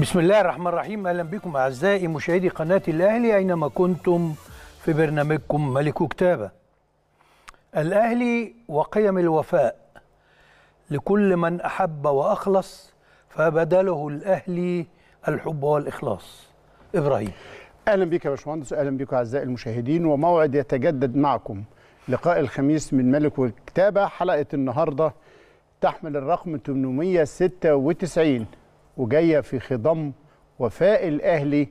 بسم الله الرحمن الرحيم اهلا بكم اعزائي مشاهدي قناه الاهلي اينما كنتم في برنامجكم ملك كتابه. الاهلي وقيم الوفاء لكل من احب واخلص فبدله الاهلي الحب والاخلاص. ابراهيم. اهلا بك يا باشمهندس اهلا بكم اعزائي المشاهدين وموعد يتجدد معكم لقاء الخميس من ملك وكتابه حلقه النهارده تحمل الرقم 896 وجايه في خضم وفاء الاهلي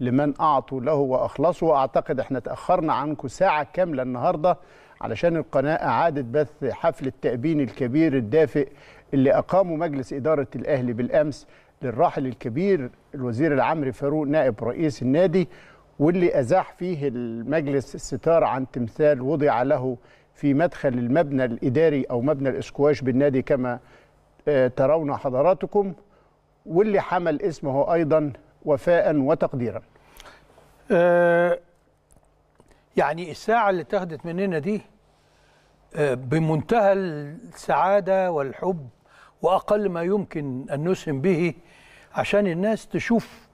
لمن اعطوا له واخلصوا واعتقد احنا تاخرنا عنكم ساعه كامله النهارده علشان القناه اعادت بث حفل التابين الكبير الدافئ اللي اقامه مجلس اداره الاهلي بالامس للراحل الكبير الوزير العمري فاروق نائب رئيس النادي واللي ازاح فيه المجلس الستار عن تمثال وضع له في مدخل المبنى الاداري او مبنى الاسكواش بالنادي كما آه، ترون حضراتكم واللي حمل اسمه أيضا وفاء وتقديرا آه يعني الساعة اللي اتخذت مننا دي آه بمنتهى السعادة والحب وأقل ما يمكن أن نسهم به عشان الناس تشوف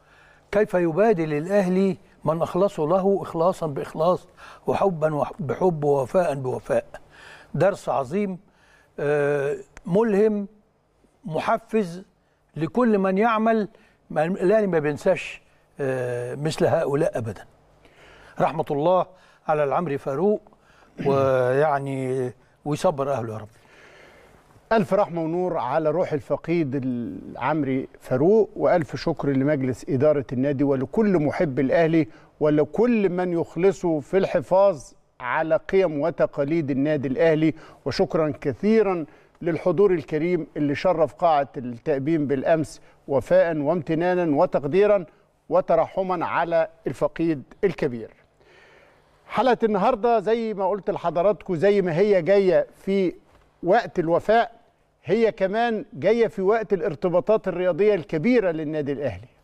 كيف يبادل الأهلي من اخلصوا له إخلاصا بإخلاص وحبا بحب ووفاء بوفاء درس عظيم آه ملهم محفز لكل من يعمل الأهلي ما بينساش آه، مثل هؤلاء أبدا رحمة الله على العمري فاروق ويعني ويصبر أهله يا رب ألف رحمة ونور على روح الفقيد العمري فاروق وألف شكر لمجلس إدارة النادي ولكل محب الأهلي ولكل من يخلصوا في الحفاظ على قيم وتقاليد النادي الأهلي وشكرا كثيرا للحضور الكريم اللي شرف قاعة التأبين بالأمس وفاء وامتنانا وتقديرا وترحما على الفقيد الكبير حلقة النهاردة زي ما قلت لحضراتكم زي ما هي جاية في وقت الوفاء هي كمان جاية في وقت الارتباطات الرياضية الكبيرة للنادي الأهلي